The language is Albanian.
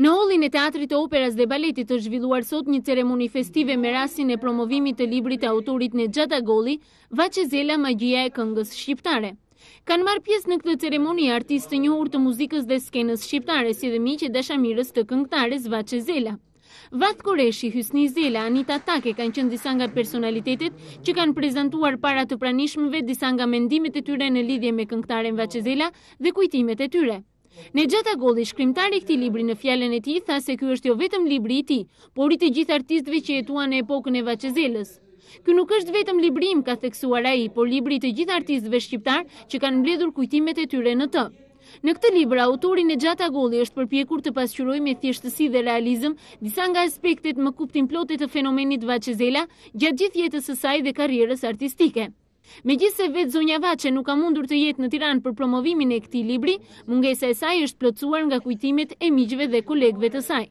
Në hollin e teatrit të operas dhe baletit të zhvilluar sot një ceremoni festive me rasin e promovimit të librit të autorit në Gjata Goli, magjia Zela Magia e Këngës Shqiptare. Kanë marë pjesë në këtë ceremoni artistë të njohur të muzikës dhe skenës shqiptare, si dhe miqë e dashamirës të këngëtares Vache Zela. Vat Koreshi, Hysni Zela, Anita Take kanë qënë disa nga personalitetet që kanë prezentuar para të pranishmëve disa nga mendimet e tyre në lidhje me këngëtaren Vache Zela dhe kujtimet e tyre. Në gjata godi, shkrimtari këti libri në fjallën e ti, tha se kjo është jo vetëm libri i ti, por i të gjithë artistve që jetua në epokën e vaqezeles. Kjo nuk është vetëm libri im, ka theksuar a i, por libri të gjithë artistve shqiptar që kanë mbledhur kujtimet e tyre në të. Në këtë libra, autorin e Gjata Goli është përpjekur të pasqyroj me thjeshtësi dhe realizëm disa nga aspektet më kuptim plotet të fenomenit Vacezela gjatë jetës sësaj dhe karrierës artistike. Me gjithë se vetë zonja Vache nuk ka mundur të jetë në Tiran për promovimin e këti libri, mungese e saj është plëcuar nga kujtimet e miqve dhe kolegve të saj.